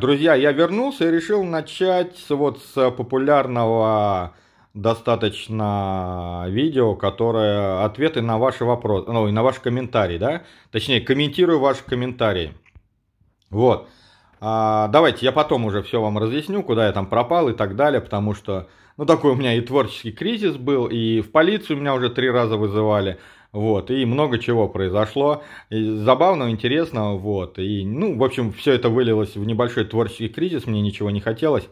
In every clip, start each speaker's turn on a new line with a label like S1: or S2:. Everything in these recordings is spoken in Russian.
S1: Друзья, я вернулся и решил начать вот с популярного достаточно видео, которое ответы на ваши вопросы, ну и на ваши комментарии, да? Точнее, комментирую ваши комментарии. Вот. А, давайте, я потом уже все вам разъясню, куда я там пропал и так далее, потому что, ну, такой у меня и творческий кризис был, и в полицию меня уже три раза вызывали вот, и много чего произошло, и забавного, интересного, вот, и, ну, в общем, все это вылилось в небольшой творческий кризис, мне ничего не хотелось,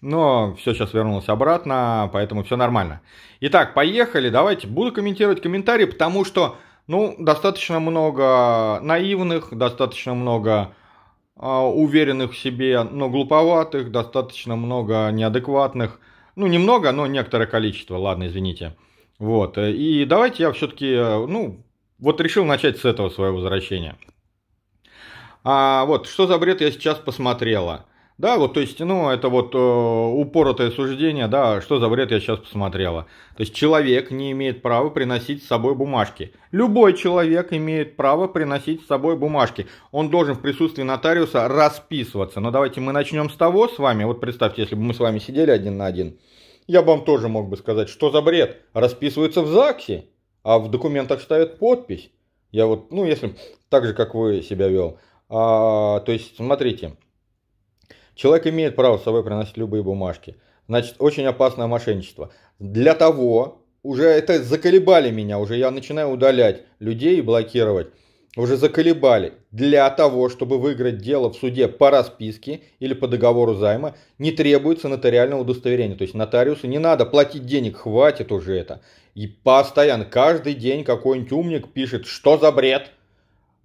S1: но все сейчас вернулось обратно, поэтому все нормально. Итак, поехали, давайте, буду комментировать комментарии, потому что, ну, достаточно много наивных, достаточно много а, уверенных в себе, но глуповатых, достаточно много неадекватных. Ну, немного, но некоторое количество, ладно, извините. Вот. Э, и давайте я все-таки, э, ну, вот решил начать с этого своего возвращения. А вот, что за бред я сейчас посмотрела? Да, вот, то есть, ну, это вот э, упоротое суждение, да, что за бред я сейчас посмотрела. То есть, человек не имеет права приносить с собой бумажки. Любой человек имеет право приносить с собой бумажки. Он должен в присутствии нотариуса расписываться. Но давайте мы начнем с того с вами. Вот представьте, если бы мы с вами сидели один на один. Я вам тоже мог бы сказать, что за бред, расписывается в ЗАГСе, а в документах ставят подпись. Я вот, ну, если так же, как вы себя вел. А, то есть, смотрите, человек имеет право с собой приносить любые бумажки. Значит, очень опасное мошенничество. Для того, уже это заколебали меня, уже я начинаю удалять людей и блокировать уже заколебали. Для того, чтобы выиграть дело в суде по расписке или по договору займа, не требуется нотариального удостоверения. То есть нотариусу не надо платить денег, хватит уже это. И постоянно, каждый день какой-нибудь умник пишет, что за бред,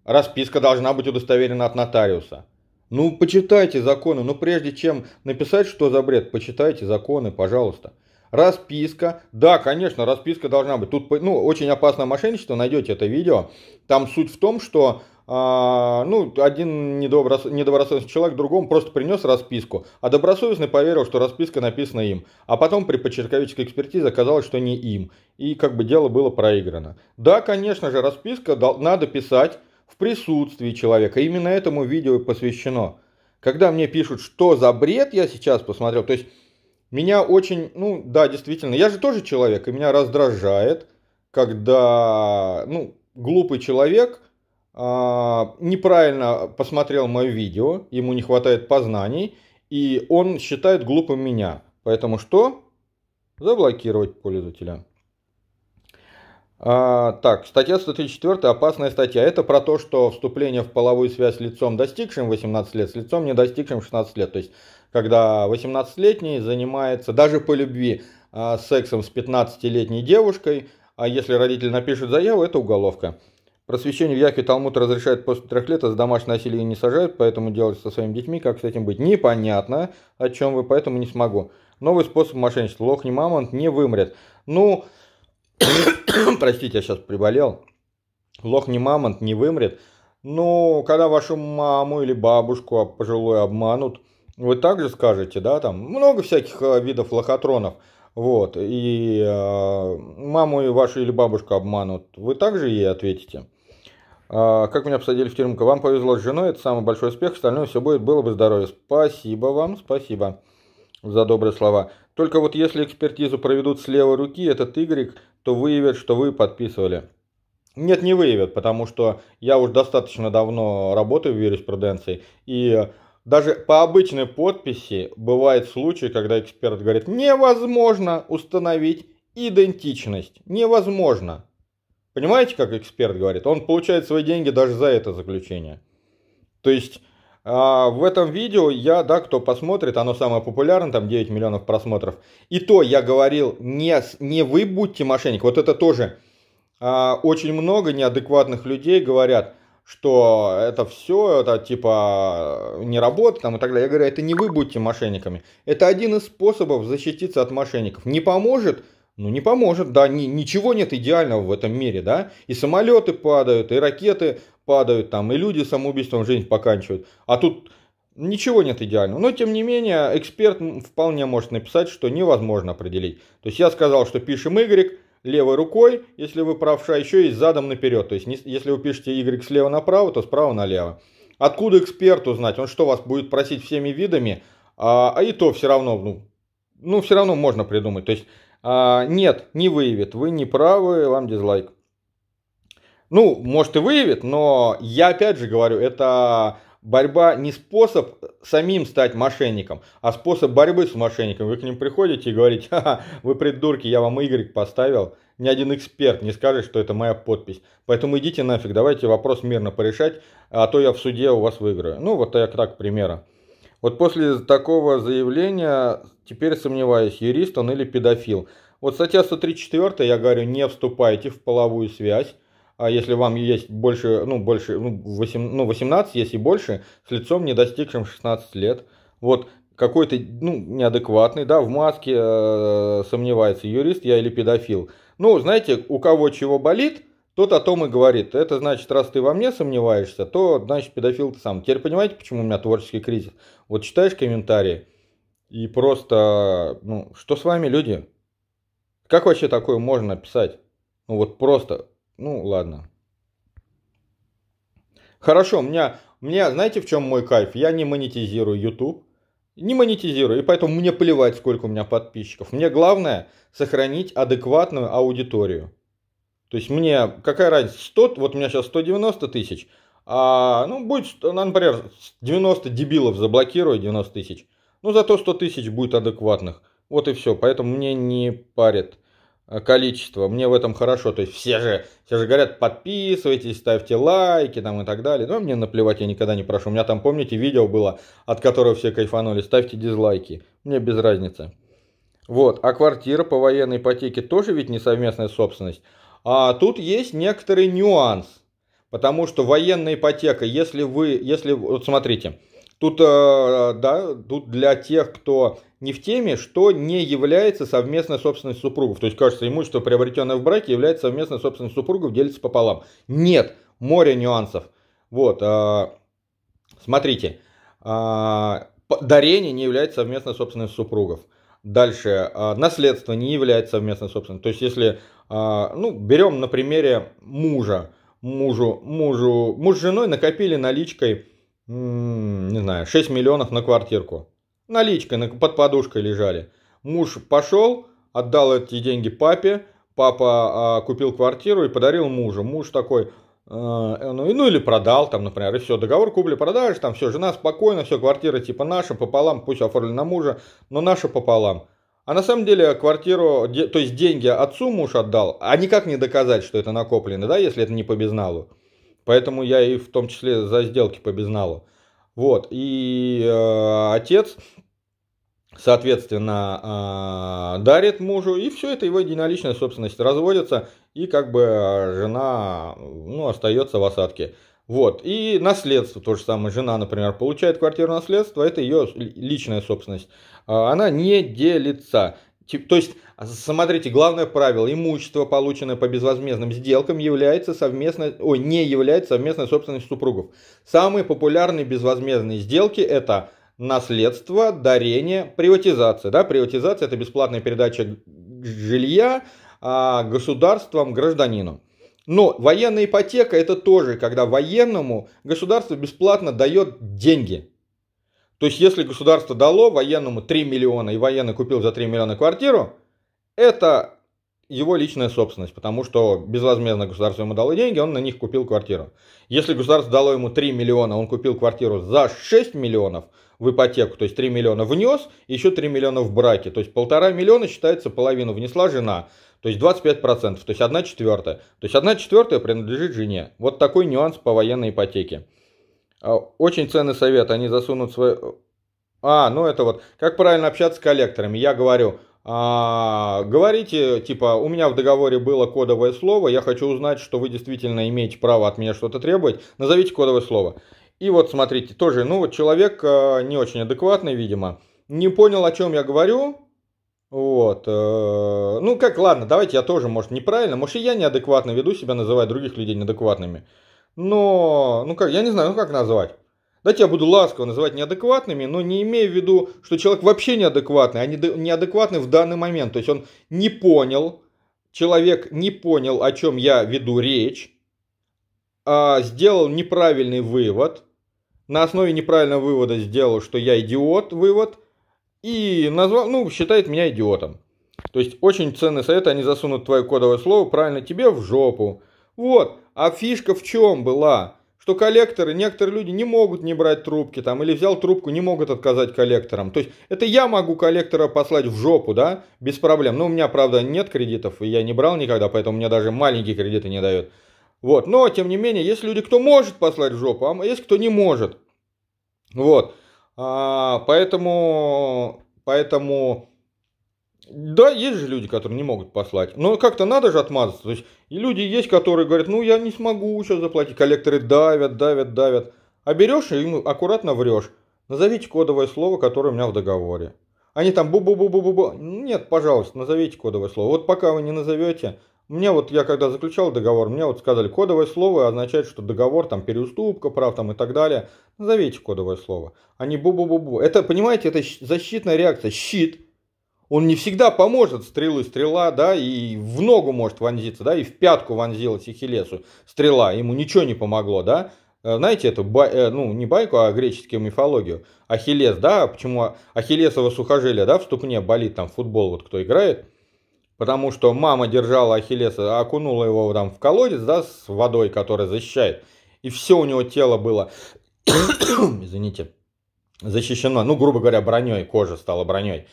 S1: расписка должна быть удостоверена от нотариуса. Ну, почитайте законы, но ну, прежде чем написать, что за бред, почитайте законы, пожалуйста расписка. Да, конечно, расписка должна быть. Тут ну, очень опасное мошенничество, найдете это видео. Там суть в том, что а, ну, один недоброс... недобросовестный человек другому просто принес расписку, а добросовестный поверил, что расписка написана им. А потом при почерковической экспертизе оказалось, что не им. И как бы дело было проиграно. Да, конечно же, расписка дол... надо писать в присутствии человека. Именно этому видео посвящено. Когда мне пишут, что за бред я сейчас посмотрел, то есть меня очень, ну да, действительно, я же тоже человек, и меня раздражает, когда, ну, глупый человек а, неправильно посмотрел мое видео, ему не хватает познаний, и он считает глупым меня. Поэтому что? Заблокировать пользователя. А, так, статья 134, опасная статья. Это про то, что вступление в половую связь лицом достигшим 18 лет, с лицом не достигшим 16 лет. То есть когда 18-летний занимается даже по любви а, сексом с 15-летней девушкой, а если родитель напишет заяву, это уголовка. Просвещение в Яхе Талмуд разрешает после трех лет, а за домашнее насилие не сажают, поэтому делать со своими детьми, как с этим быть, непонятно, о чем вы, поэтому не смогу. Новый способ мошенничества. Лох не мамонт, не вымрет. Ну, простите, я сейчас приболел. Лох не мамонт, не вымрет. Ну, когда вашу маму или бабушку пожилую обманут, вы также скажете, да, там много всяких э, видов лохотронов, вот, и э, маму вашу или бабушку обманут, вы также ей ответите. А, как меня посадили в тюрьму? Вам повезло с женой, это самый большой успех, остальное все будет, было бы здоровье. Спасибо вам, спасибо за добрые слова. Только вот если экспертизу проведут с левой руки, этот Y, то выявят, что вы подписывали. Нет, не выявят, потому что я уже достаточно давно работаю в юриспруденции, и даже по обычной подписи бывает случай, когда эксперт говорит, невозможно установить идентичность. Невозможно. Понимаете, как эксперт говорит? Он получает свои деньги даже за это заключение. То есть а, в этом видео я, да, кто посмотрит, оно самое популярное, там 9 миллионов просмотров. И то я говорил, не, не вы будьте мошенник. Вот это тоже а, очень много неадекватных людей говорят – что это все, это типа э, не работа там и так далее. Я говорю, это не вы будете мошенниками. Это один из способов защититься от мошенников. Не поможет, ну не поможет, да, ни, ничего нет идеального в этом мире, да. И самолеты падают, и ракеты падают, там, и люди самоубийством жизнь поканчивают. А тут ничего нет идеального. Но тем не менее, эксперт вполне может написать, что невозможно определить. То есть я сказал, что пишем Y, левой рукой, если вы правша, еще и задом наперед. То есть, если вы пишете Y слева направо, то справа налево. Откуда эксперт узнать? Он что, вас будет просить всеми видами? А, а и то все равно, ну, ну, все равно можно придумать. То есть, а, нет, не выявит. Вы не правы, вам дизлайк. Ну, может и выявит, но я опять же говорю, это борьба не способ самим стать мошенником, а способ борьбы с мошенником. Вы к ним приходите и говорите, ха-ха, вы придурки, я вам Y поставил. Ни один эксперт не скажет, что это моя подпись. Поэтому идите нафиг, давайте вопрос мирно порешать, а то я в суде у вас выиграю. Ну, вот я так, примера. Вот после такого заявления теперь сомневаюсь, юрист он или педофил. Вот статья 134, я говорю, не вступайте в половую связь а если вам есть больше, ну, больше, ну, 8, ну 18, если больше, с лицом, не достигшим 16 лет. Вот какой-то, ну, неадекватный, да, в маске э, сомневается, юрист я или педофил. Ну, знаете, у кого чего болит, тот о том и говорит. Это значит, раз ты во мне сомневаешься, то, значит, педофил ты сам. Теперь понимаете, почему у меня творческий кризис? Вот читаешь комментарии, и просто, ну, что с вами, люди? Как вообще такое можно написать? Ну, вот просто, ну, ладно. Хорошо, у меня, у меня, знаете, в чем мой кайф? Я не монетизирую YouTube, не монетизирую, и поэтому мне плевать, сколько у меня подписчиков. Мне главное сохранить адекватную аудиторию. То есть мне, какая разница, 100, вот у меня сейчас 190 тысяч, а, ну, будет, ну, например, 90 дебилов заблокирую, 90 тысяч, ну, зато 100 тысяч будет адекватных. Вот и все, поэтому мне не парит Э, количество. Мне в этом хорошо. То есть все же, все же говорят, подписывайтесь, ставьте лайки там и так далее. Но ну, а мне наплевать, я никогда не прошу. У меня там, помните, видео было, от которого все кайфанули. Ставьте дизлайки. Мне без разницы. Вот. А квартира по военной ипотеке тоже ведь не совместная собственность. А тут есть некоторый нюанс. Потому что военная ипотека, если вы, если, вот смотрите, Тут, э, да, тут для тех, кто не в теме, что не является совместной собственностью супругов. То есть кажется, имущество, приобретенное в браке, является совместной собственностью супругов, делится пополам. Нет, море нюансов. Вот, э, смотрите, э, дарение не является совместной собственностью супругов. Дальше, наследство не является совместной собственностью. То есть если, ну, берем на примере мужа, мужу, мужу, муж с женой накопили наличкой не знаю, 6 миллионов на квартирку. Наличкой под подушкой лежали. Муж пошел, отдал эти деньги папе, папа а, купил квартиру и подарил мужу. Муж такой, э, э ну, ну или продал, там, например, и все, договор купли-продажи, там все, жена спокойно, все, квартира типа наша пополам, пусть оформлена на мужа, но наша пополам. А на самом деле квартиру, то есть деньги отцу муж отдал, а никак не доказать, что это накоплено, да, если это не по безналу. Поэтому я и в том числе за сделки по безналу. Вот, и э, отец, соответственно, э, дарит мужу, и все это его единоличная собственность разводится, и как бы э, жена, ну, остается в осадке. Вот, и наследство то же самое. Жена, например, получает квартиру наследство, это ее личная собственность. Э, она не делится. То есть, а, смотрите, главное правило. Имущество, полученное по безвозмездным сделкам, является совместно, ой, не является совместной собственностью супругов. Самые популярные безвозмездные сделки – это наследство, дарение, приватизация. Да? Приватизация – это бесплатная передача жилья а, государством, гражданину. Но военная ипотека – это тоже, когда военному государство бесплатно дает деньги – то есть, если государство дало военному 3 миллиона, и военный купил за 3 миллиона квартиру, это его личная собственность, потому что безвозмездно государство ему дало деньги, он на них купил квартиру. Если государство дало ему 3 миллиона, он купил квартиру за 6 миллионов в ипотеку, то есть 3 миллиона внес, еще 3 миллиона в браке, то есть полтора миллиона считается половину внесла жена, то есть 25%, то есть 1 четвертая. То есть 1 четвертая принадлежит жене. Вот такой нюанс по военной ипотеке. А, очень ценный совет, они засунут свои... А, ну это вот, как правильно общаться с коллекторами. Я говорю, а, говорите, типа, у меня в договоре было кодовое слово, я хочу узнать, что вы действительно имеете право от меня что-то требовать, назовите кодовое слово. И вот смотрите, тоже, ну вот человек а, не очень адекватный, видимо, не понял, о чем я говорю, вот. Э, ну как, ладно, давайте я тоже, может, неправильно, может, и я неадекватно веду себя, называя других людей неадекватными но, ну как, я не знаю, ну как назвать. Давайте я буду ласково называть неадекватными, но не имея в виду, что человек вообще неадекватный, а неадекватный в данный момент. То есть он не понял, человек не понял, о чем я веду речь, а сделал неправильный вывод, на основе неправильного вывода сделал, что я идиот, вывод, и назвал, ну, считает меня идиотом. То есть очень ценный совет, они засунут твое кодовое слово правильно тебе в жопу. Вот, а фишка в чем была? Что коллекторы, некоторые люди не могут не брать трубки, там, или взял трубку, не могут отказать коллекторам. То есть, это я могу коллектора послать в жопу, да, без проблем. Но ну, у меня, правда, нет кредитов, и я не брал никогда, поэтому мне даже маленькие кредиты не дают. Вот, но, тем не менее, есть люди, кто может послать в жопу, а есть кто не может. Вот, а, поэтому, поэтому да, есть же люди, которые не могут послать, но как-то надо же отмазаться. То есть и люди есть, которые говорят, ну я не смогу сейчас заплатить, коллекторы давят, давят, давят. А берешь и им аккуратно врешь. Назовите кодовое слово, которое у меня в договоре. Они там бу-бу-бу-бу-бу-бу. Нет, пожалуйста, назовите кодовое слово. Вот пока вы не назовете, мне вот, я когда заключал договор, мне вот сказали, кодовое слово означает, что договор, там, переуступка прав, там, и так далее. Назовите кодовое слово, Они бу-бу-бу-бу. Это, понимаете, это защитная реакция, щит он не всегда поможет, стрелы стрела, да, и в ногу может вонзиться, да, и в пятку вонзилась Ахиллесу стрела, ему ничего не помогло, да. Э, знаете эту, э, ну, не байку, а греческую мифологию. Ахиллес, да, почему Ахиллесово сухожилие, да, в ступне болит, там, футбол, вот кто играет, потому что мама держала Ахиллеса, окунула его там в колодец, да, с водой, которая защищает, и все у него тело было, извините, защищено, ну, грубо говоря, броней, кожа стала броней.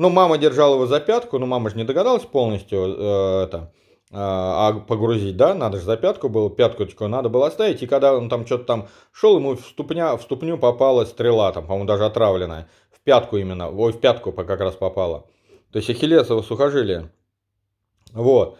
S1: Ну, мама держала его за пятку, но ну, мама же не догадалась полностью э, это, э, а погрузить, да, надо же за пятку было, пятку пяткочку надо было оставить, и когда он там что-то там шел, ему в, ступня, в ступню попала стрела, там, по-моему, даже отравленная, в пятку именно, ой, в пятку как раз попала, то есть ахиллесово сухожилие, вот.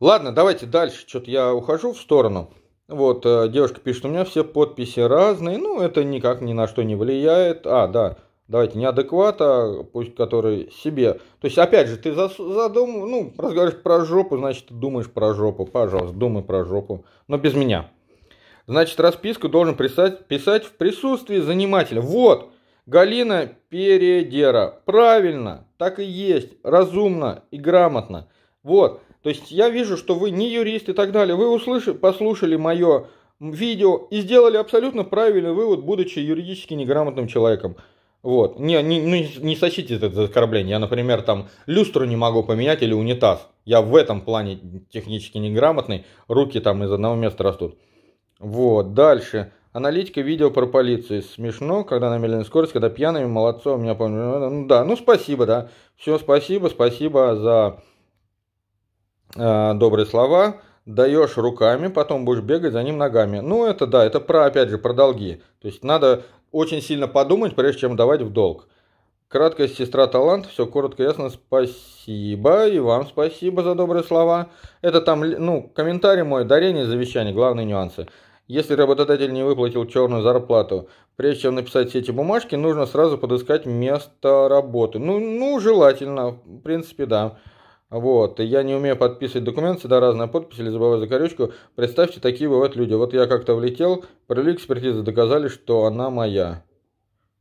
S1: Ладно, давайте дальше, что-то я ухожу в сторону, вот, э, девушка пишет, у меня все подписи разные, ну, это никак ни на что не влияет, а, да, давайте, не пусть который себе. То есть, опять же, ты задум, ну, разговариваешь про жопу, значит, ты думаешь про жопу. Пожалуйста, думай про жопу, но без меня. Значит, расписку должен писать, писать в присутствии занимателя. Вот, Галина Передера. Правильно, так и есть, разумно и грамотно. Вот, то есть я вижу, что вы не юрист и так далее. Вы услышали, послушали мое видео и сделали абсолютно правильный вывод, будучи юридически неграмотным человеком. Вот. Не, не, ну, не не сочтите это за оскорбление. Я, например, там люстру не могу поменять или унитаз. Я в этом плане технически неграмотный. Руки там из одного места растут. Вот. Дальше. Аналитика видео про полицию. Смешно, когда на медленной скорости, когда пьяными, молодцом, меня помню. Ну, ну да, ну спасибо, да. Все, спасибо, спасибо за э, добрые слова. Даешь руками, потом будешь бегать за ним ногами. Ну это да, это про, опять же, про долги. То есть надо очень сильно подумать, прежде чем давать в долг. Краткая сестра талант, все коротко и ясно, спасибо, и вам спасибо за добрые слова. Это там, ну, комментарий мой, дарение, завещание, главные нюансы. Если работодатель не выплатил черную зарплату, прежде чем написать все эти бумажки, нужно сразу подыскать место работы. Ну, ну желательно, в принципе, да. Вот, я не умею подписывать документ, всегда разная подпись или забываю закорючку. Представьте, такие бывают люди. Вот я как-то влетел, провели экспертизу, доказали, что она моя.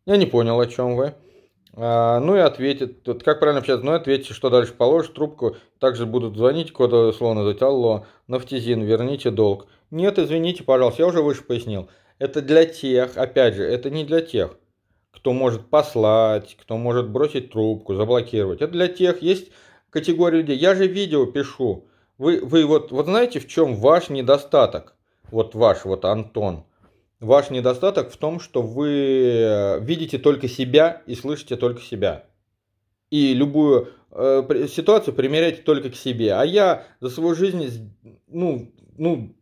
S1: Я не понял, о чем вы. А, ну и ответит, вот как правильно общаться, ну и ответьте, что дальше положишь трубку, также будут звонить, кодовое слово назвать, алло, нафтизин, верните долг. Нет, извините, пожалуйста, я уже выше пояснил. Это для тех, опять же, это не для тех, кто может послать, кто может бросить трубку, заблокировать. Это для тех, есть категорию людей. Я же видео пишу. Вы, вы вот, вот знаете, в чем ваш недостаток? Вот ваш, вот Антон. Ваш недостаток в том, что вы видите только себя и слышите только себя. И любую э, ситуацию примеряете только к себе. А я за свою жизнь, ну, ну,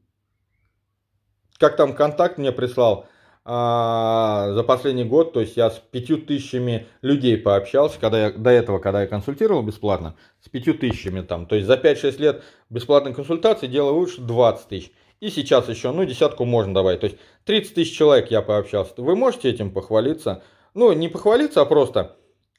S1: как там контакт мне прислал, а, за последний год, то есть я с пятью тысячами людей пообщался, когда я, до этого, когда я консультировал бесплатно, с пятью тысячами там, то есть за 5-6 лет бесплатной консультации делаю лучше 20 тысяч. И сейчас еще, ну, десятку можно добавить. То есть 30 тысяч человек я пообщался. Вы можете этим похвалиться? Ну, не похвалиться, а просто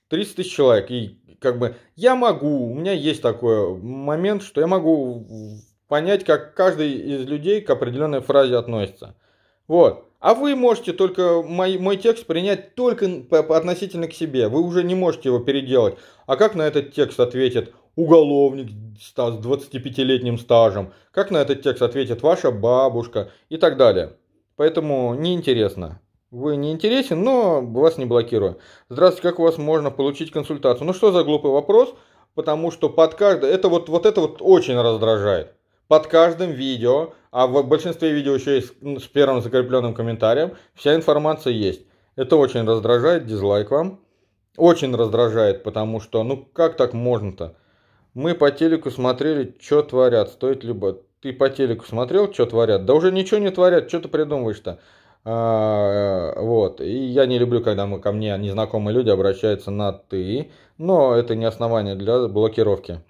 S1: 30 тысяч человек. И как бы я могу, у меня есть такой момент, что я могу понять, как каждый из людей к определенной фразе относится. Вот. А вы можете только мой, мой текст принять только относительно к себе. Вы уже не можете его переделать. А как на этот текст ответит уголовник с 25-летним стажем? Как на этот текст ответит ваша бабушка и так далее? Поэтому неинтересно. Вы не интересен, но вас не блокирую. Здравствуйте, как у вас можно получить консультацию? Ну что за глупый вопрос? Потому что под каждым... Это вот, вот это вот очень раздражает. Под каждым видео а в большинстве видео еще есть с первым закрепленным комментарием. Вся информация есть. Это очень раздражает, дизлайк вам. Очень раздражает, потому что, ну как так можно-то? Мы по телеку смотрели, что творят, стоит либо... Ты по телеку смотрел, что творят? Да уже ничего не творят, что ты придумываешь-то? А, э, вот. И я не люблю, когда мы, ко мне незнакомые люди обращаются на «ты», но это не основание для блокировки.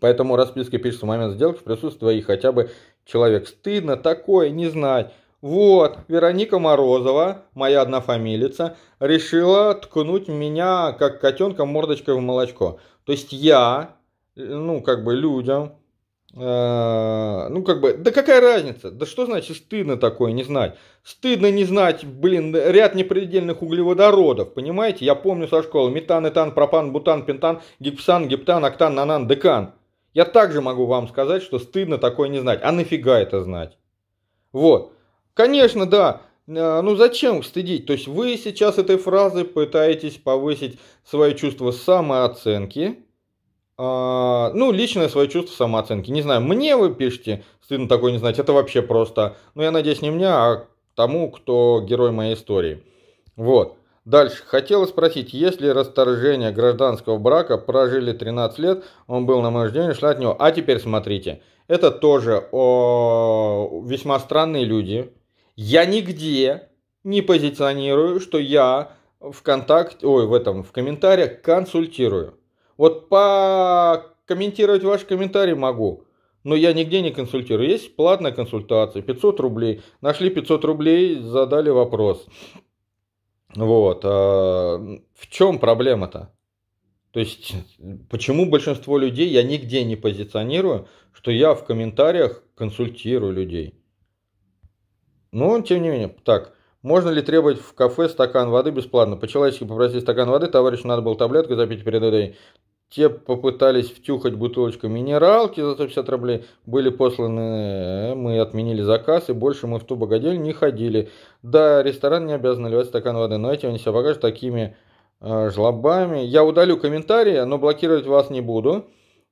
S1: Поэтому расписки пишутся в момент сделки в присутствии хотя бы Человек стыдно такое не знать. Вот, Вероника Морозова, моя одна фамилица, решила ткнуть меня, как котенка, мордочкой в молочко. То есть я, ну, как бы людям, э, ну, как бы, да какая разница? Да что значит стыдно такое не знать? Стыдно не знать, блин, ряд непредельных углеводородов, понимаете? Я помню со школы метан, этан, пропан, бутан, пентан, гипсан, гептан, октан, нанан, декан – я также могу вам сказать, что стыдно такое не знать. А нафига это знать? Вот. Конечно, да. Э, ну зачем стыдить? То есть вы сейчас этой фразой пытаетесь повысить свое чувство самооценки. А, ну, личное свое чувство самооценки. Не знаю, мне вы пишете, стыдно такое не знать, это вообще просто. Ну, я надеюсь, не мне, а тому, кто герой моей истории. Вот. Дальше. Хотела спросить, если расторжение гражданского брака прожили 13 лет, он был на мой рождение, шла от него. А теперь смотрите. Это тоже о, весьма странные люди. Я нигде не позиционирую, что я в ВКонтакте, ой, в этом, в комментариях консультирую. Вот по комментировать ваши комментарии могу, но я нигде не консультирую. Есть платная консультация, 500 рублей. Нашли 500 рублей, задали вопрос. Вот. А в чем проблема-то? То есть, почему большинство людей, я нигде не позиционирую, что я в комментариях консультирую людей. Ну тем не менее, так, можно ли требовать в кафе стакан воды бесплатно? По-человечески попросить стакан воды, товарищу надо было таблетку запить перед этой те попытались втюхать бутылочку минералки за 150 рублей, были посланы, э, мы отменили заказ, и больше мы в ту богадельню не ходили. Да, ресторан не обязан наливать стакан воды, но эти они себя покажут такими э, жлобами. Я удалю комментарии, но блокировать вас не буду,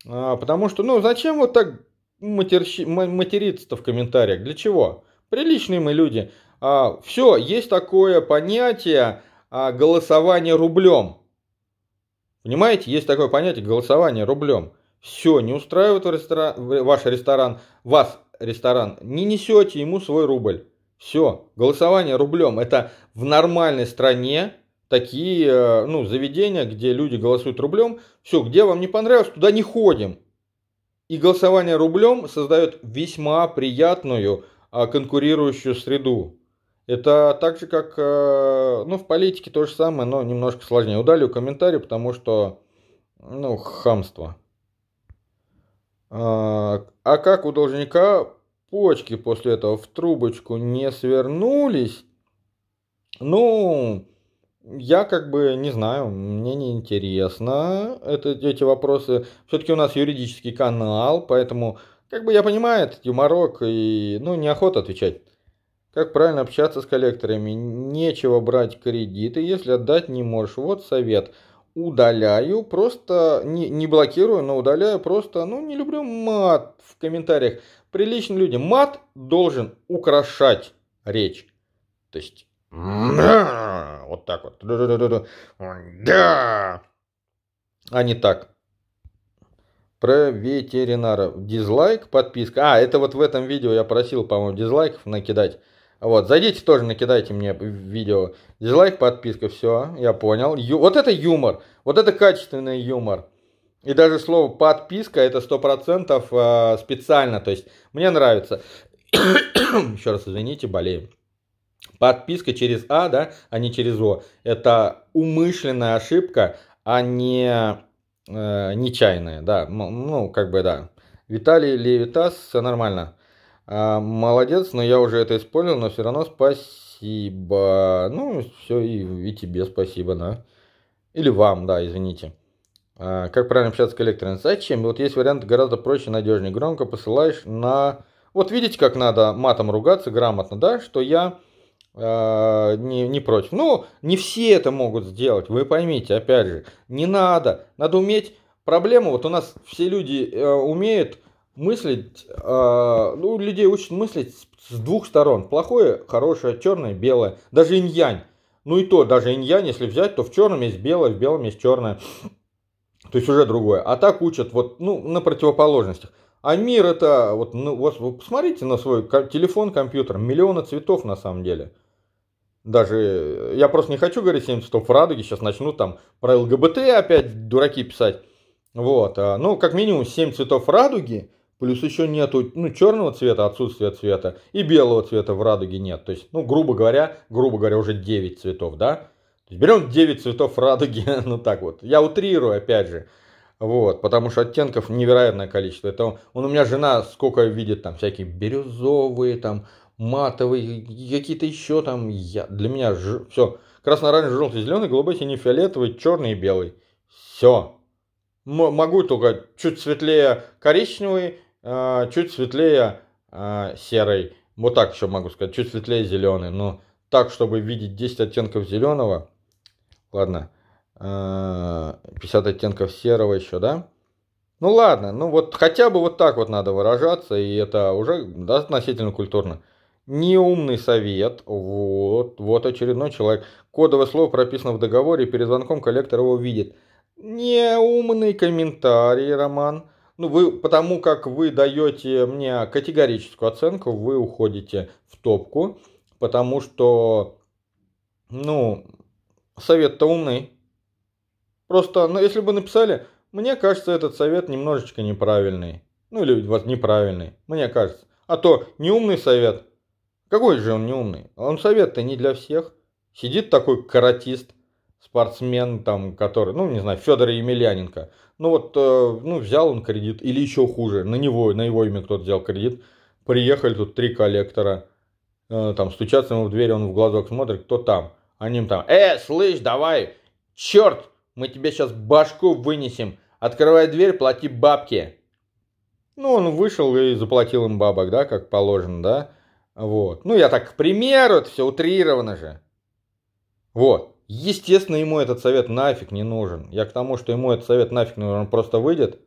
S1: э, потому что, ну, зачем вот так матерщи, материться-то в комментариях? Для чего? Приличные мы люди. А, все, есть такое понятие а, голосование рублем. Понимаете, есть такое понятие голосование рублем. Все, не устраивает ресторан, ваш ресторан, вас ресторан, не несете ему свой рубль. Все, голосование рублем. Это в нормальной стране такие э, ну, заведения, где люди голосуют рублем. Все, где вам не понравилось, туда не ходим. И голосование рублем создает весьма приятную а, конкурирующую среду. Это так же, как э, ну, в политике то же самое, но немножко сложнее. Удалю комментарий, потому что ну, хамство. А, а как у должника почки после этого в трубочку не свернулись? Ну, я как бы не знаю, мне не интересно это, эти вопросы. Все-таки у нас юридический канал, поэтому как бы я понимаю этот юморок и ну, неохота отвечать. Как правильно общаться с коллекторами? Нечего брать кредиты, если отдать не можешь. Вот совет. Удаляю, просто не, не блокирую, но удаляю просто, ну не люблю мат в комментариях. Приличные люди. Мат должен украшать речь. То есть вот так вот. Да. А не так. Про ветеринаров. Дизлайк, подписка. А, это вот в этом видео я просил, по-моему, дизлайков накидать. Вот, зайдите тоже, накидайте мне видео. Дизлайк, подписка, все, я понял. Ю... Вот это юмор, вот это качественный юмор. И даже слово подписка это 100% э, а, специально, то есть мне нравится. Еще раз извините, болею. Подписка через А, да, а не через О. Это умышленная ошибка, а не э, нечаянная, да. Ну, как бы, да. Виталий Левитас, все нормально. А, молодец, но я уже это исполнил, но все равно спасибо. Ну, все, и, и тебе спасибо, да. Или вам, да, извините. А, как правильно общаться с электроэнергии? Зачем? Вот есть вариант гораздо проще, надежнее. Громко посылаешь на... Вот видите, как надо матом ругаться грамотно, да, что я э, не, не против. Ну, не все это могут сделать, вы поймите, опять же, не надо. Надо уметь проблему. Вот у нас все люди э, умеют мыслить, э, ну, людей учат мыслить с, двух сторон. Плохое, хорошее, черное, белое. Даже инь-янь. Ну и то, даже инь-янь, если взять, то в черном есть белое, в белом есть черное. То есть уже другое. А так учат вот, ну, на противоположностях. А мир это, вот, ну, вот вы посмотрите на свой телефон, компьютер, миллионы цветов на самом деле. Даже, я просто не хочу говорить 7 цветов в радуге, сейчас начну там про ЛГБТ опять дураки писать. Вот, а, ну, как минимум 7 цветов радуги – Плюс еще нету, ну, черного цвета, отсутствия цвета, и белого цвета в радуге нет. То есть, ну, грубо говоря, грубо говоря, уже 9 цветов, да? Берем 9 цветов радуги, ну так вот. Я утрирую, опять же. Вот, потому что оттенков невероятное количество. Это он у меня жена сколько видит там всякие бирюзовые, там матовые, какие-то еще там. Я, для меня ж, все. Красно-оранжевый, желтый, зеленый, голубой, синий, фиолетовый, черный и белый. Все. могу только чуть светлее коричневый, а, чуть светлее а, серый. Вот так еще могу сказать, чуть светлее зеленый. Но так, чтобы видеть 10 оттенков зеленого, ладно, 50 а, оттенков серого еще, да? Ну ладно, ну вот хотя бы вот так вот надо выражаться, и это уже да, относительно культурно. Неумный совет, вот, вот очередной человек. Кодовое слово прописано в договоре, и перед звонком коллектор его видит. Неумный комментарий, Роман ну, вы, потому как вы даете мне категорическую оценку, вы уходите в топку, потому что, ну, совет-то умный. Просто, ну, если бы написали, мне кажется, этот совет немножечко неправильный. Ну, или вот неправильный, мне кажется. А то неумный совет. Какой же он неумный? Он совет-то не для всех. Сидит такой каратист, спортсмен, там, который, ну, не знаю, Федор Емельяненко. Ну вот, э, ну взял он кредит, или еще хуже, на него, на его имя кто-то взял кредит, приехали тут три коллектора, э, там стучатся ему в дверь, он в глазок смотрит, кто там, они им там, э, слышь, давай, черт, мы тебе сейчас башку вынесем, открывай дверь, плати бабки. Ну, он вышел и заплатил им бабок, да, как положено, да, вот. Ну, я так, к примеру, это все утрировано же. Вот. Естественно, ему этот совет нафиг не нужен. Я к тому, что ему этот совет нафиг не нужен, он просто выйдет.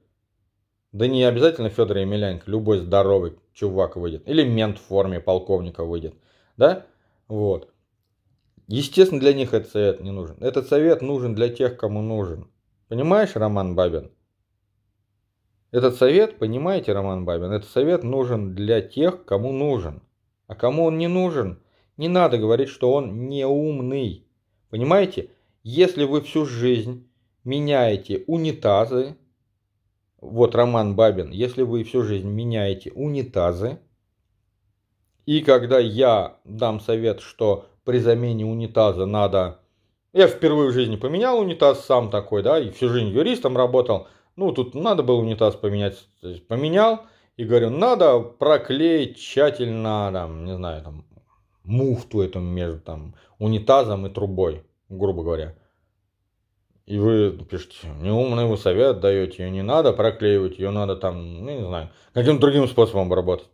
S1: Да не обязательно Федор Емельяненко, любой здоровый чувак выйдет. Или мент в форме полковника выйдет. Да? Вот. Естественно, для них этот совет не нужен. Этот совет нужен для тех, кому нужен. Понимаешь, Роман Бабин? Этот совет, понимаете, Роман Бабин, этот совет нужен для тех, кому нужен. А кому он не нужен, не надо говорить, что он неумный. Понимаете? Если вы всю жизнь меняете унитазы, вот Роман Бабин, если вы всю жизнь меняете унитазы, и когда я дам совет, что при замене унитаза надо... Я впервые в жизни поменял унитаз сам такой, да, и всю жизнь юристом работал. Ну, тут надо было унитаз поменять, поменял. И говорю, надо проклеить тщательно, там, не знаю, там, муфту этому между там унитазом и трубой, грубо говоря. И вы пишете, неумный вы совет даете, ее не надо проклеивать, ее надо там, ну не знаю, каким другим способом обработать.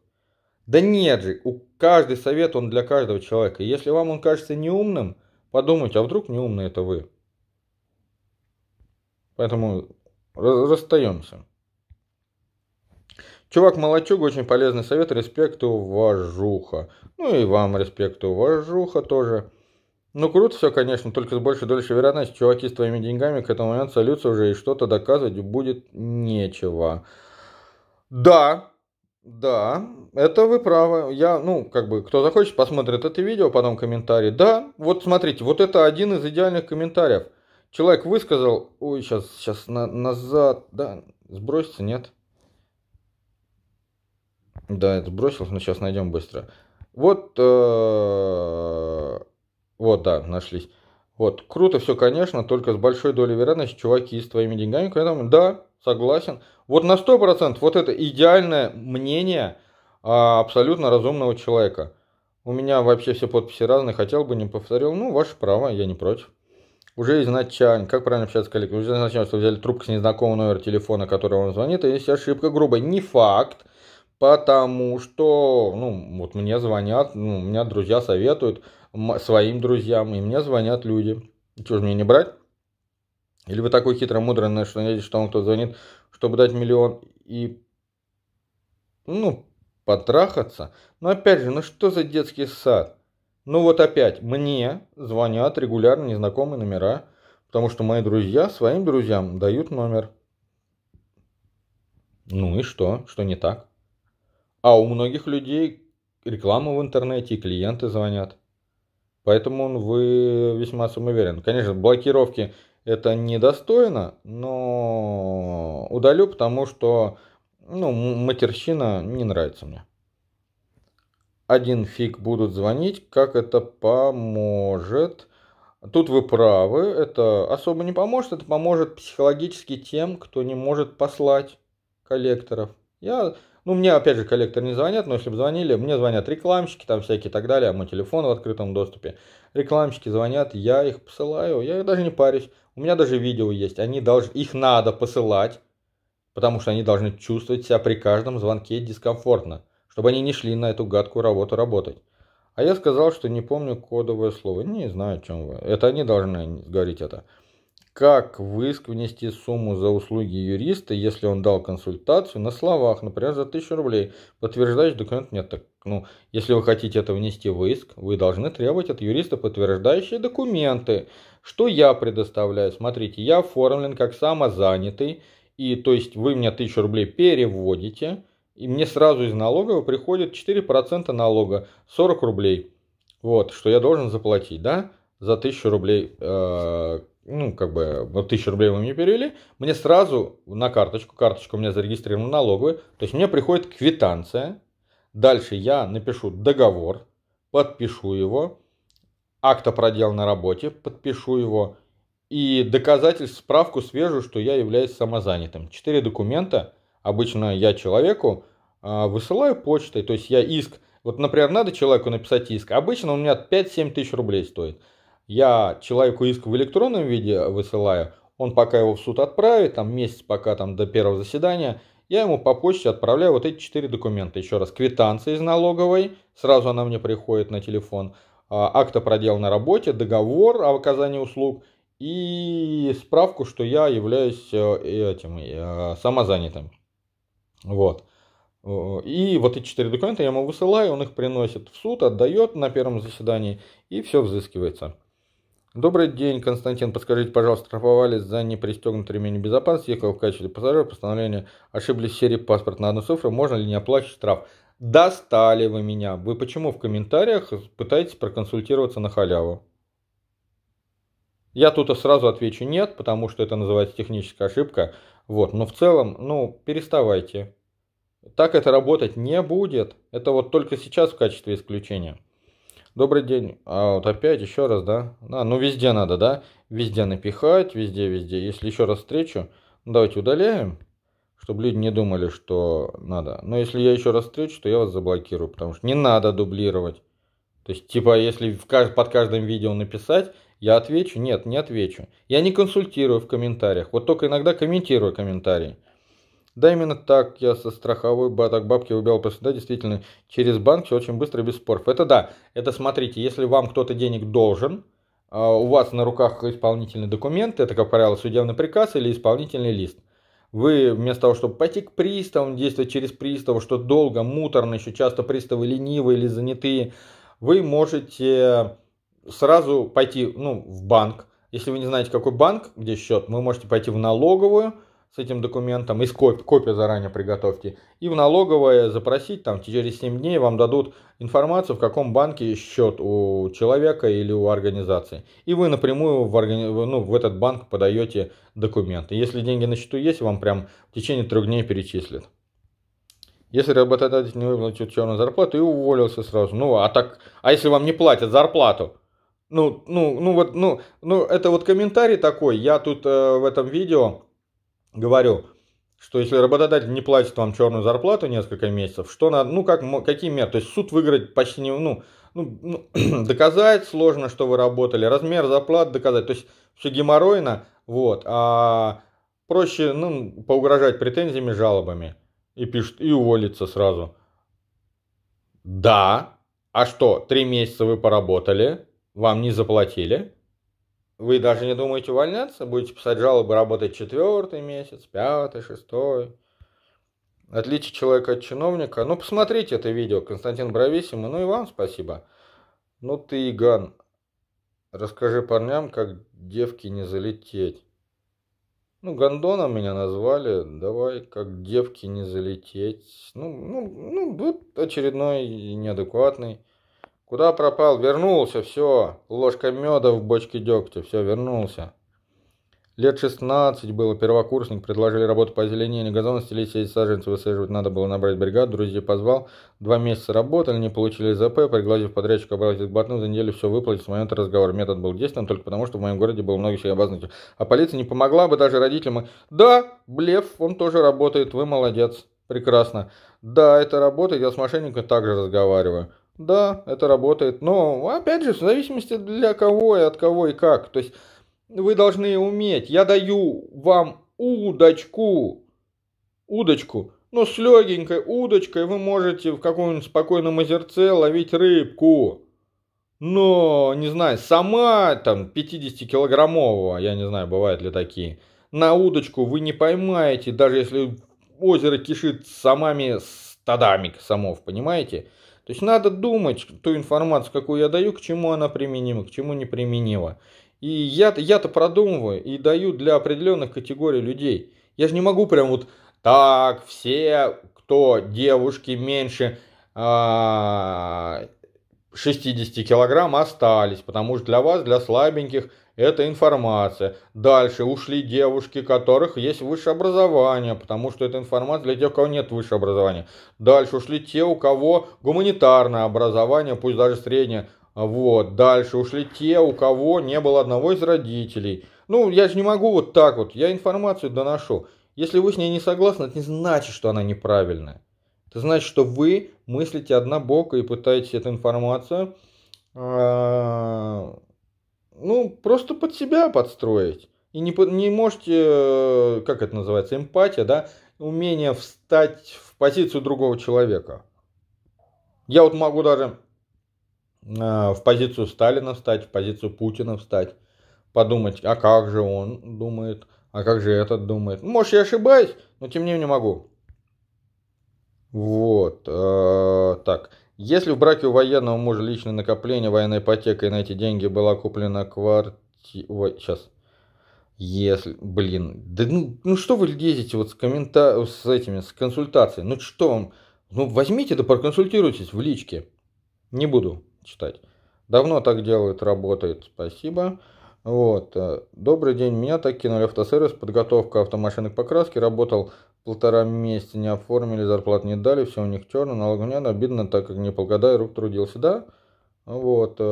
S1: Да нет же, у каждый совет, он для каждого человека. если вам он кажется неумным, подумайте, а вдруг неумный это вы? Поэтому расстаемся. Чувак Молочуга, очень полезный совет, респект и уважуха. Ну и вам респект и уважуха тоже. Ну круто все, конечно, только с большей дольше вероятности чуваки с твоими деньгами к этому моменту сольются уже и что-то доказывать будет нечего. Да, да, это вы правы. Я, ну, как бы, кто захочет, посмотрит это видео, потом комментарий. Да, вот смотрите, вот это один из идеальных комментариев. Человек высказал, ой, сейчас, сейчас на, назад, да, сбросится, нет. Да, это бросилось, но сейчас найдем быстро. Вот, э, вот, да, нашлись. Вот, круто все, конечно, только с большой долей вероятности, чуваки, с твоими деньгами, когда да, согласен. Вот на 100% вот это идеальное мнение а, абсолютно разумного человека. У меня вообще все подписи разные, хотел бы, не повторил. Ну, ваше право, я не против. Уже изначально, как правильно общаться с коллегами, уже изначально, что взяли трубку с незнакомого номера телефона, который вам звонит, и есть ошибка грубая. Не факт, Потому что, ну, вот мне звонят, ну, у меня друзья советуют своим друзьям, и мне звонят люди. Что же мне не брать? Или вы такой хитро-мудрый, что надеетесь, что вам кто звонит, чтобы дать миллион и, ну, потрахаться? Но ну, опять же, ну что за детский сад? Ну вот опять, мне звонят регулярно незнакомые номера, потому что мои друзья своим друзьям дают номер. Ну и что? Что не так? А у многих людей реклама в интернете и клиенты звонят. Поэтому он вы весьма самоуверен. Конечно, блокировки это недостойно, но удалю, потому что ну, матерщина не нравится мне. Один фиг будут звонить, как это поможет. Тут вы правы, это особо не поможет, это поможет психологически тем, кто не может послать коллекторов. Я ну, мне, опять же, коллектор не звонят, но если бы звонили, мне звонят рекламщики там всякие и так далее, а мой телефон в открытом доступе. Рекламщики звонят, я их посылаю, я их даже не парюсь. У меня даже видео есть, они должны, их надо посылать, потому что они должны чувствовать себя при каждом звонке дискомфортно, чтобы они не шли на эту гадкую работу работать. А я сказал, что не помню кодовое слово. Не знаю, о чем вы. Это они должны говорить это. Как в иск внести сумму за услуги юриста, если он дал консультацию на словах, например, за 1000 рублей? Подтверждающий документ нет. Так, ну, если вы хотите это внести в иск, вы должны требовать от юриста подтверждающие документы. Что я предоставляю? Смотрите, я оформлен как самозанятый, и то есть вы мне 1000 рублей переводите, и мне сразу из налогового приходит 4% налога, 40 рублей. Вот, что я должен заплатить, да, за 1000 рублей э, ну, как бы, вот ну, тысячу рублей вы мне перевели, мне сразу на карточку, карточка у меня зарегистрирована налоговая, то есть мне приходит квитанция, дальше я напишу договор, подпишу его, акт о проделанной работе, подпишу его, и доказательств, справку свежую, что я являюсь самозанятым. Четыре документа, обычно я человеку а, высылаю почтой, то есть я иск, вот, например, надо человеку написать иск, обычно у меня 5-7 тысяч рублей стоит – я человеку иск в электронном виде высылаю, он пока его в суд отправит, там месяц пока там до первого заседания, я ему по почте отправляю вот эти четыре документа. Еще раз, квитанция из налоговой, сразу она мне приходит на телефон, а, акт о проделанной работе, договор о оказании услуг и справку, что я являюсь э, этим э, самозанятым. Вот. Э, и вот эти четыре документа я ему высылаю, он их приносит в суд, отдает на первом заседании и все взыскивается. Добрый день, Константин. Подскажите, пожалуйста, штрафовали за непристегнутый ремень безопасности. Ехал в качестве пассажира, постановление ошиблись в серии паспорт на одну цифру. Можно ли не оплачивать штраф? Достали вы меня. Вы почему в комментариях пытаетесь проконсультироваться на халяву? Я тут сразу отвечу нет, потому что это называется техническая ошибка. Вот, но в целом, ну, переставайте. Так это работать не будет. Это вот только сейчас в качестве исключения. Добрый день. А вот опять еще раз, да? А, ну везде надо, да? Везде напихать, везде, везде. Если еще раз встречу, ну, давайте удаляем, чтобы люди не думали, что надо. Но если я еще раз встречу, то я вас заблокирую, потому что не надо дублировать. То есть, типа, если в, под каждым видео написать, я отвечу? Нет, не отвечу. Я не консультирую в комментариях. Вот только иногда комментирую комментарии. Да, именно так я со страховой так бабки убил, просто да, действительно, через банк все очень быстро без споров. Это да, это смотрите, если вам кто-то денег должен, а у вас на руках исполнительный документ, это, как правило, судебный приказ или исполнительный лист. Вы вместо того, чтобы пойти к приставам, действовать через пристава, что долго, муторно, еще часто приставы ленивые или занятые, вы можете сразу пойти ну, в банк. Если вы не знаете, какой банк, где счет, вы можете пойти в налоговую – с этим документом, из коп, копию заранее приготовьте, и в налоговое запросить, там через 7 дней вам дадут информацию, в каком банке счет у человека или у организации. И вы напрямую в, органи... ну, в этот банк подаете документы. Если деньги на счету есть, вам прям в течение трех дней перечислят. Если работодатель не выплатил черную зарплату и уволился сразу. Ну, а так, а если вам не платят зарплату? Ну, ну, ну вот, ну, ну, это вот комментарий такой. Я тут э, в этом видео говорю, что если работодатель не платит вам черную зарплату несколько месяцев, что надо, ну как, какие меры, то есть суд выиграть почти не, ну, ну, ну доказать сложно, что вы работали, размер зарплат доказать, то есть все геморройно, вот, а проще, ну, поугрожать претензиями, жалобами и пишет, и уволиться сразу. Да, а что, три месяца вы поработали, вам не заплатили, вы даже не думаете увольняться? Будете писать жалобы, работать четвертый месяц, пятый, шестой. Отличие человека от чиновника. Ну, посмотрите это видео, Константин Брависима. Ну и вам спасибо. Ну ты, Иган, расскажи парням, как девки не залететь. Ну, гондоном меня назвали, давай как девки не залететь. Ну, ну, ну, вот очередной неадекватный. Куда пропал? Вернулся, все. Ложка меда в бочке дегтя, все, вернулся. Лет 16 был первокурсник, предложили работу по озеленению газона, стелить сеять саженцы, высаживать надо было набрать бригаду, друзей позвал. Два месяца работали, не получили ЗП, пригласив подрядчика обратиться к Батну, за неделю все выплатили, с момента разговора метод был действием, только потому, что в моем городе было много чего обозначено. А полиция не помогла бы даже родителям. Да, блев, он тоже работает, вы молодец, прекрасно. Да, это работает, я с мошенником также разговариваю. Да, это работает, но опять же, в зависимости для кого и от кого и как. То есть вы должны уметь. Я даю вам удочку, удочку, но ну, с легенькой удочкой вы можете в каком-нибудь спокойном озерце ловить рыбку. Но, не знаю, сама там 50-килограммового, я не знаю, бывают ли такие, на удочку вы не поймаете, даже если озеро кишит самами стадами самов, понимаете? То есть надо думать ту информацию, какую я даю, к чему она применима, к чему не применима. И я-то я то продумываю и даю для определенных категорий людей. Я же не могу прям вот так, все, кто девушки меньше 60 а, килограмм остались, потому что для вас, для слабеньких, это информация. Дальше ушли девушки, которых есть высшее образование, потому что это информация для тех, у кого нет высшего образования. Дальше ушли те, у кого гуманитарное образование, пусть даже среднее. Вот. Дальше ушли те, у кого не было одного из родителей. Ну, я же не могу вот так вот. Я информацию доношу. Если вы с ней не согласны, это не значит, что она неправильная. Это значит, что вы мыслите однобоко и пытаетесь эту информацию а, ну, просто под себя подстроить. И не, не можете, э, как это называется, эмпатия, да, умение встать в позицию другого человека. Я вот могу даже э, в позицию Сталина встать, в позицию Путина встать, подумать, а как же он думает, а как же этот думает. Ну, может, я ошибаюсь, но тем не менее могу. Вот, э, так. Если в браке у военного мужа личное накопление, военная ипотека и на эти деньги была куплена квартира... сейчас. Если, блин, да ну, ну что вы лезете вот с коммента... с этими, с консультацией? Ну что вам? Ну возьмите да проконсультируйтесь в личке. Не буду читать. Давно так делают, работает, спасибо. Вот. Э, добрый день, меня так кинули автосервис, подготовка автомашины к покраске, работал полтора месяца не оформили, зарплат не дали, все у них черно, налогов нет, обидно, так как не полгода и рук трудился, да? Вот, э,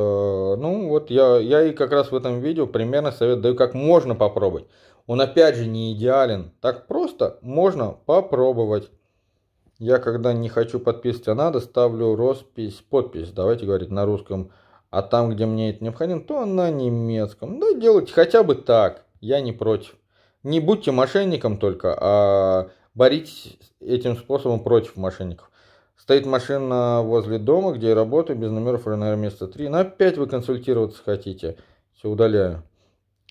S1: ну вот я, я и как раз в этом видео примерно совет даю, как можно попробовать. Он опять же не идеален, так просто можно попробовать. Я когда не хочу подписывать, а надо, ставлю роспись, подпись, давайте говорить на русском, а там, где мне это необходимо, то на немецком. Да делайте хотя бы так, я не против. Не будьте мошенником только, а боритесь этим способом против мошенников. Стоит машина возле дома, где я работаю, без номеров или РНР место 3. На 5 вы консультироваться хотите. Все удаляю.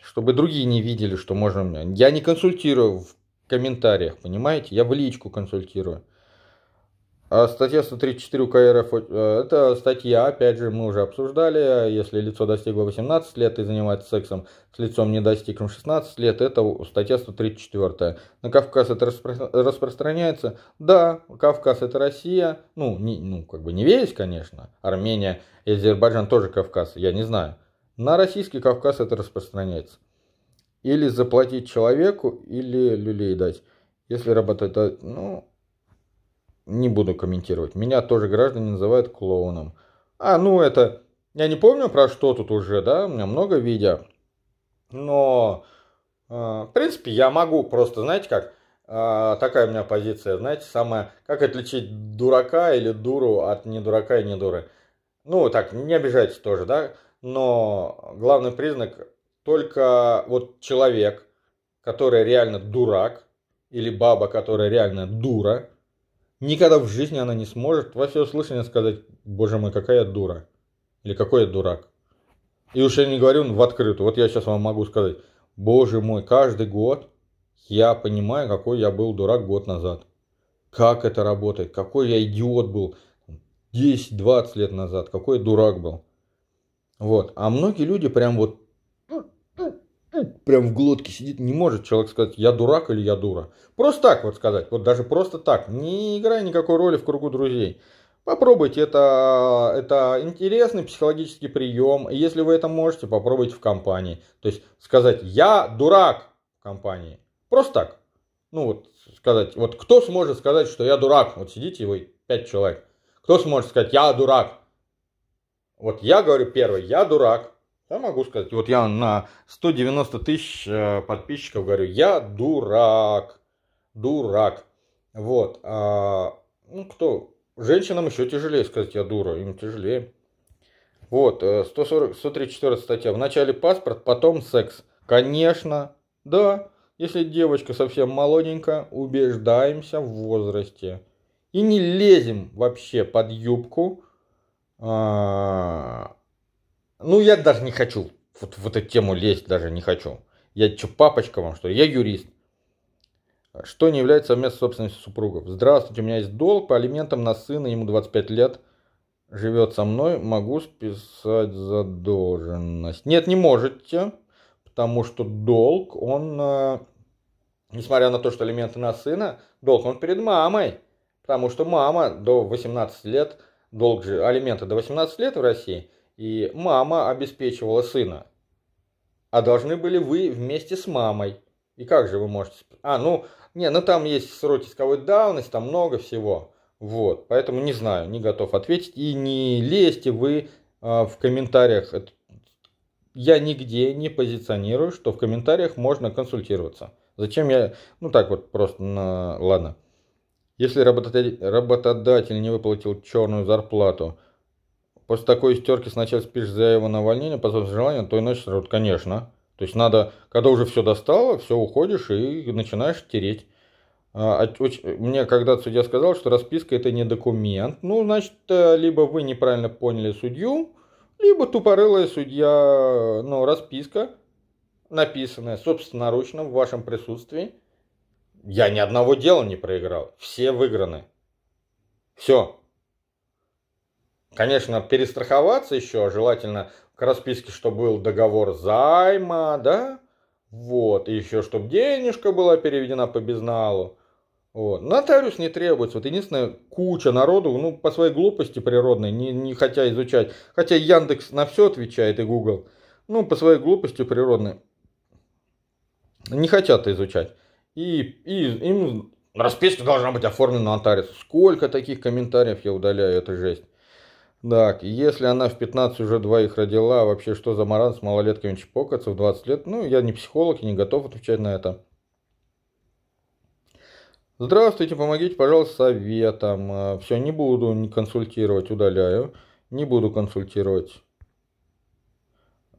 S1: Чтобы другие не видели, что можно... Я не консультирую в комментариях, понимаете? Я в личку консультирую. А статья 134 УК РФ, это статья, опять же, мы уже обсуждали, если лицо достигло 18 лет и занимается сексом с лицом, не достигшим 16 лет, это статья 134. На Кавказ это распро- распространяется? Да, Кавказ это Россия, ну, не, ну, как бы не весь, конечно, Армения Азербайджан тоже Кавказ, я не знаю. На российский Кавказ это распространяется. Или заплатить человеку, или люлей дать. Если работать, ну, не буду комментировать. Меня тоже граждане называют клоуном. А, ну это... Я не помню про что тут уже, да, у меня много видео. Но, э, в принципе, я могу просто, знаете как, э, такая у меня позиция, знаете, самая, как отличить дурака или дуру от не дурака и не дуры. Ну, так, не обижайтесь тоже, да, но главный признак только вот человек, который реально дурак, или баба, которая реально дура, Никогда в жизни она не сможет во всеуслышание сказать, боже мой, какая я дура. Или какой я дурак. И уж я не говорю в открытую. Вот я сейчас вам могу сказать, боже мой, каждый год я понимаю, какой я был дурак год назад. Как это работает, какой я идиот был 10-20 лет назад, какой я дурак был. Вот. А многие люди прям вот прям в глотке сидит, не может человек сказать, я дурак или я дура. Просто так вот сказать, вот даже просто так, не играя никакой роли в кругу друзей. Попробуйте, это, это интересный психологический прием. Если вы это можете, попробуйте в компании. То есть сказать «я дурак» в компании. Просто так. Ну вот сказать, вот кто сможет сказать, что я дурак? Вот сидите вы, пять человек. Кто сможет сказать «я дурак»? Вот я говорю первый, я дурак. Я могу сказать, вот я на 190 тысяч э, подписчиков говорю, я дурак, дурак. Вот, а, ну кто, женщинам еще тяжелее сказать, я дура, им тяжелее. Вот, 140, э, 134 статья, вначале паспорт, потом секс. Конечно, да, если девочка совсем молоденькая, убеждаемся в возрасте. И не лезем вообще под юбку, а, ну, я даже не хочу вот в эту тему лезть, даже не хочу. Я что, папочка вам, что ли? Я юрист. Что не является совместной собственностью супругов? Здравствуйте, у меня есть долг по алиментам на сына, ему 25 лет, живет со мной, могу списать задолженность. Нет, не можете, потому что долг, он, э, несмотря на то, что алименты на сына, долг он перед мамой, потому что мама до 18 лет, долг же, алименты до 18 лет в России – и мама обеспечивала сына. А должны были вы вместе с мамой. И как же вы можете... А, ну, не, ну там есть сроки исковой давности, там много всего. Вот, поэтому не знаю, не готов ответить. И не лезьте вы э, в комментариях. Я нигде не позиционирую, что в комментариях можно консультироваться. Зачем я... Ну так вот просто... На... Ладно. Если работодатель, работодатель не выплатил черную зарплату, после такой истерки сначала спишь за его на увольнение, потом желание, то и ночь срут, конечно. То есть надо, когда уже все достало, все уходишь и начинаешь тереть. А, а мне когда-то судья сказал, что расписка это не документ. Ну, значит, э, либо вы неправильно поняли судью, либо тупорылая судья, Но ну, расписка, написанная собственноручно в вашем присутствии. Я ни одного дела не проиграл. Все выиграны. Все, Конечно, перестраховаться еще, а желательно к расписке, чтобы был договор займа, да? Вот, и еще, чтобы денежка была переведена по безналу. Вот. Нотариус не требуется. Вот единственное, куча народу, ну, по своей глупости природной, не, не хотя изучать. Хотя Яндекс на все отвечает и Google. Ну, по своей глупости природной. Не хотят изучать. И, и им расписка должна быть оформлена нотариус. Сколько таких комментариев я удаляю, это жесть. Так, если она в 15 уже двоих родила, вообще что за маран с малолетками чпокаться в 20 лет? Ну, я не психолог и не готов отвечать на это. Здравствуйте, помогите, пожалуйста, советом. А, все, не буду не консультировать, удаляю. Не буду консультировать.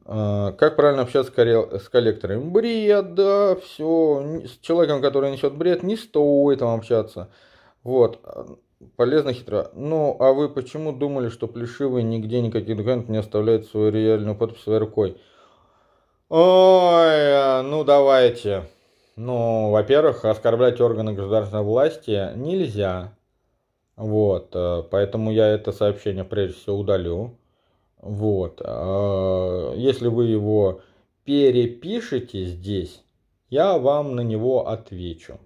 S1: А, как правильно общаться с коллекторами? Бред, да, все. С человеком, который несет бред, не стоит там общаться. Вот. А, Полезно хитро. Ну, а вы почему думали, что плешивый нигде никаких документов не оставляет свою реальную подпись своей рукой? Ой, а, ну давайте. Ну, во-первых, оскорблять органы государственной власти нельзя. Вот, а, поэтому я это сообщение прежде всего удалю. Вот, а, если вы его перепишете здесь, я вам на него отвечу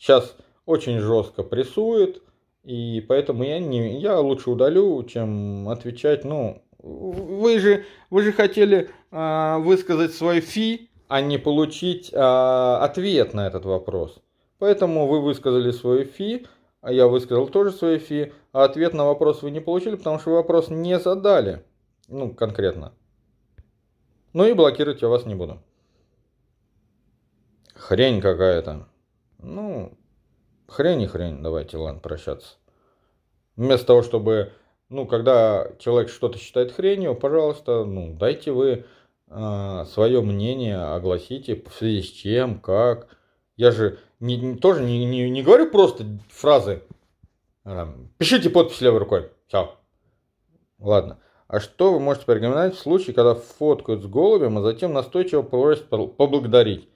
S1: сейчас очень жестко прессует, и поэтому я, не, я лучше удалю, чем отвечать, ну, вы же, вы же хотели э, высказать свой фи, а не получить э, ответ на этот вопрос. Поэтому вы высказали свой фи, а я высказал тоже свой фи, а ответ на вопрос вы не получили, потому что вопрос не задали, ну, конкретно. Ну и блокировать я вас не буду. Хрень какая-то. Ну, хрень и хрень, давайте, ладно, прощаться. Вместо того, чтобы, ну, когда человек что-то считает хренью, пожалуйста, ну, дайте вы э, свое мнение, огласите, в связи с чем, как. Я же не, не, тоже не, не, не говорю просто фразы. Э, пишите подпись левой рукой. Все. Ладно. А что вы можете порекомендовать в случае, когда фоткают с голубем, а затем настойчиво просят поблагодарить?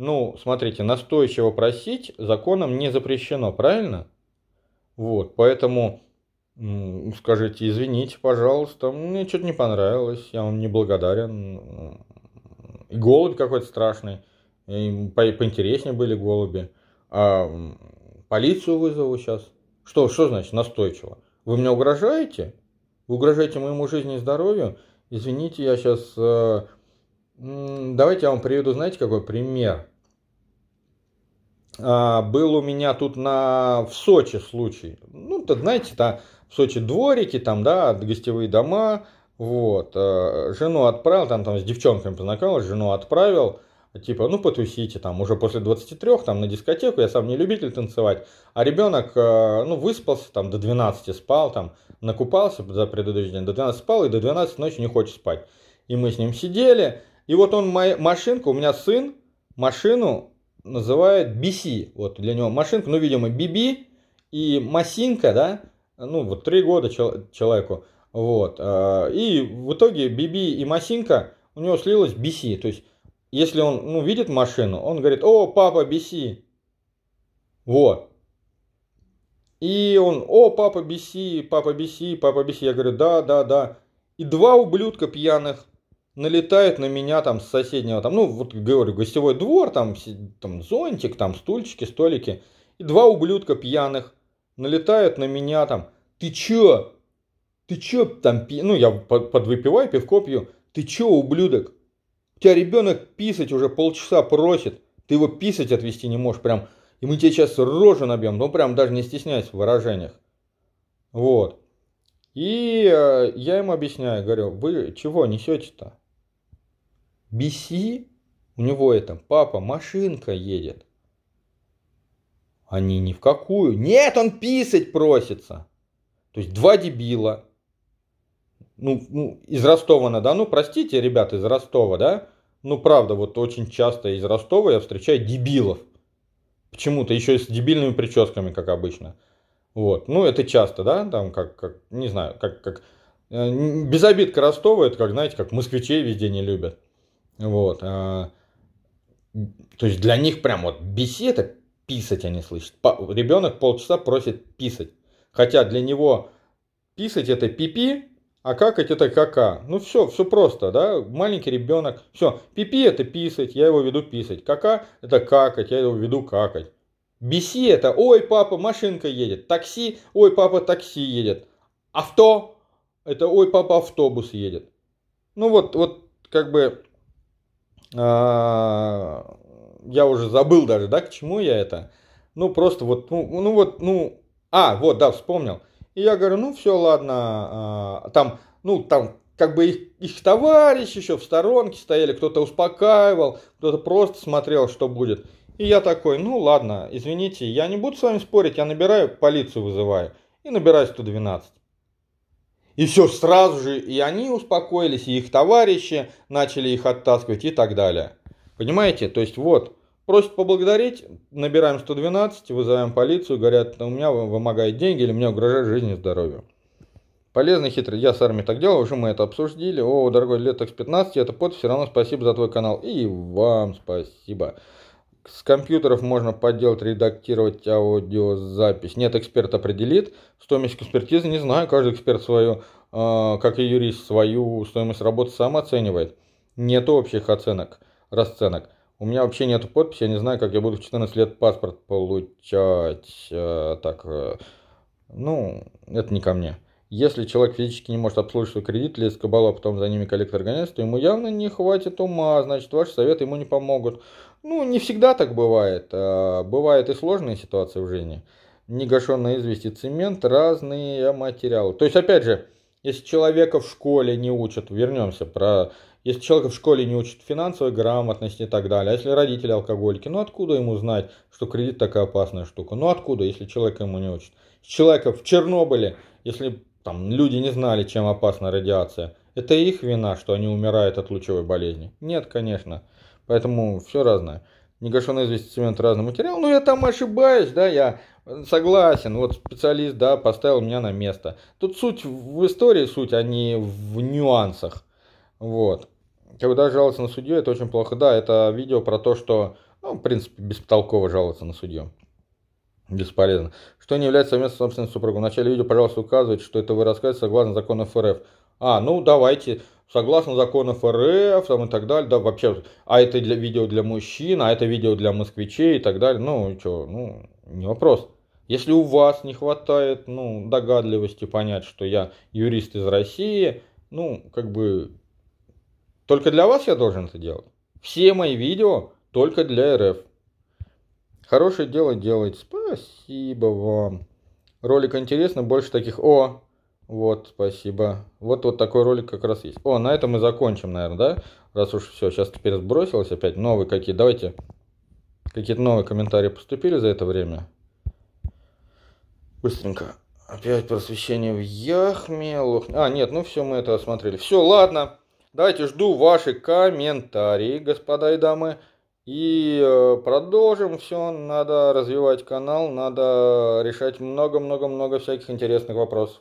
S1: Ну, смотрите, настойчиво просить законом не запрещено, правильно? Вот, поэтому скажите, извините, пожалуйста, мне что-то не понравилось, я вам не благодарен. И э, голубь какой-то страшный, и по поинтереснее были голуби. А полицию вызову сейчас. Что, что значит настойчиво? Вы мне угрожаете? Вы угрожаете моему жизни и здоровью? Извините, я сейчас... Э, давайте я вам приведу, знаете, какой пример. А, был у меня тут на, в Сочи случай. Ну, то, знаете, там в Сочи дворики, там, да, гостевые дома. Вот. А, жену отправил, там, там с девчонками познакомился, жену отправил. Типа, ну, потусите там уже после 23, там, на дискотеку. Я сам не любитель танцевать. А ребенок, а, ну, выспался, там, до 12 спал, там, накупался за предыдущий день, до 12 спал и до 12 ночи не хочет спать. И мы с ним сидели. И вот он, моя машинка, у меня сын, машину называют BC. Вот для него машинка, ну, видимо, BB и Масинка, да, ну, вот три года чел- человеку. Вот. Э, и в итоге BB и Масинка у него слилось BC. То есть, если он ну, видит машину, он говорит, о, папа, BC. Вот. И он, о, папа, BC, папа, BC, папа, BC. Я говорю, да, да, да. И два ублюдка пьяных налетает на меня там с соседнего, там, ну, вот говорю, гостевой двор, там, там зонтик, там стульчики, столики. И два ублюдка пьяных налетают на меня там, ты чё? Ты чё там, пи... ну, я подвыпиваю, пивко пью. Ты чё, ублюдок? У тебя ребенок писать уже полчаса просит. Ты его писать отвести не можешь. Прям, и мы тебе сейчас рожу набьем. Ну, прям даже не стесняясь в выражениях. Вот. И э, я ему объясняю, говорю, вы чего несете-то? Биси, у него это, папа, машинка едет. Они ни в какую. Нет, он писать просится. То есть два дебила. Ну, ну из Ростова-на-Дону, простите, ребята, из Ростова, да? Ну, правда, вот очень часто из Ростова я встречаю дебилов. Почему-то еще и с дебильными прическами, как обычно. Вот. Ну, это часто, да, там, как, как не знаю, как, как... Э, без обидка Ростова, это как, знаете, как москвичей везде не любят. Вот. А, то есть для них прям вот беседа, писать они слышат. По, ребенок полчаса просит писать. Хотя для него писать это пипи, а какать это кака. Ну все, все просто, да? Маленький ребенок. Все, пипи это писать, я его веду писать. Кака это какать, я его веду какать. Беси это, ой, папа, машинка едет. Такси, ой, папа, такси едет. Авто, это, ой, папа, автобус едет. Ну вот, вот как бы а, я уже забыл даже, да, к чему я это. Ну, просто вот, ну, ну вот, ну, а, вот, да, вспомнил. И я говорю, ну, все, ладно, а, там, ну, там, как бы их, их товарищ еще в сторонке стояли, кто-то успокаивал, кто-то просто смотрел, что будет. И я такой, ну, ладно, извините, я не буду с вами спорить, я набираю, полицию вызываю. И набираю 112. И все сразу же, и они успокоились, и их товарищи начали их оттаскивать и так далее. Понимаете? То есть вот, просят поблагодарить, набираем 112, вызываем полицию, говорят, у меня вымогают деньги или мне угрожает жизнь и здоровью. Полезный, хитрый, я с армией так делал, уже мы это обсуждили. О, дорогой лет Летекс 15, это под, все равно спасибо за твой канал. И вам спасибо с компьютеров можно подделать, редактировать аудиозапись. Нет, эксперт определит. Стоимость экспертизы не знаю. Каждый эксперт свою, э, как и юрист, свою стоимость работы сам оценивает. Нет общих оценок, расценок. У меня вообще нет подписи, я не знаю, как я буду в 14 лет паспорт получать. Э, так, э, ну, это не ко мне. Если человек физически не может обслужить свой кредит, лезть кабалу, а потом за ними коллектор гоняется, то ему явно не хватит ума, значит, ваши советы ему не помогут. Ну, не всегда так бывает. А бывают и сложные ситуации в жизни. Негашенная известь цемент, разные материалы. То есть, опять же, если человека в школе не учат, вернемся про... Если человека в школе не учат финансовой грамотности и так далее, а если родители алкоголики, ну откуда ему знать, что кредит такая опасная штука? Ну откуда, если человека ему не учит? Человека в Чернобыле, если там люди не знали, чем опасна радиация, это их вина, что они умирают от лучевой болезни? Нет, конечно. Поэтому все разное. Негашенный известь цемент разный материал. Ну, я там ошибаюсь, да, я согласен. Вот специалист, да, поставил меня на место. Тут суть в истории, суть, а не в нюансах. Вот. Когда жаловаться на судью, это очень плохо. Да, это видео про то, что, ну, в принципе, бестолково жаловаться на судью. Бесполезно. Что не является совместной собственностью супруга. В начале видео, пожалуйста, указывайте, что это вы рассказываете согласно закону ФРФ. А, ну давайте согласно законов РФ там, и так далее, да, вообще, а это для, видео для мужчин, а это видео для москвичей и так далее, ну, что, ну, не вопрос. Если у вас не хватает, ну, догадливости понять, что я юрист из России, ну, как бы, только для вас я должен это делать. Все мои видео только для РФ. Хорошее дело делать. Спасибо вам. Ролик интересный, больше таких... О, вот, спасибо. Вот, вот такой ролик как раз есть. О, на этом мы закончим, наверное, да? Раз уж все, сейчас теперь сбросилось опять. Новые какие, давайте. Какие-то новые комментарии поступили за это время? Быстренько. Опять просвещение в Яхме. Лох... А, нет, ну все, мы это осмотрели. Все, ладно. Давайте жду ваши комментарии, господа и дамы. И э, продолжим все. Надо развивать канал, надо решать много-много-много всяких интересных вопросов.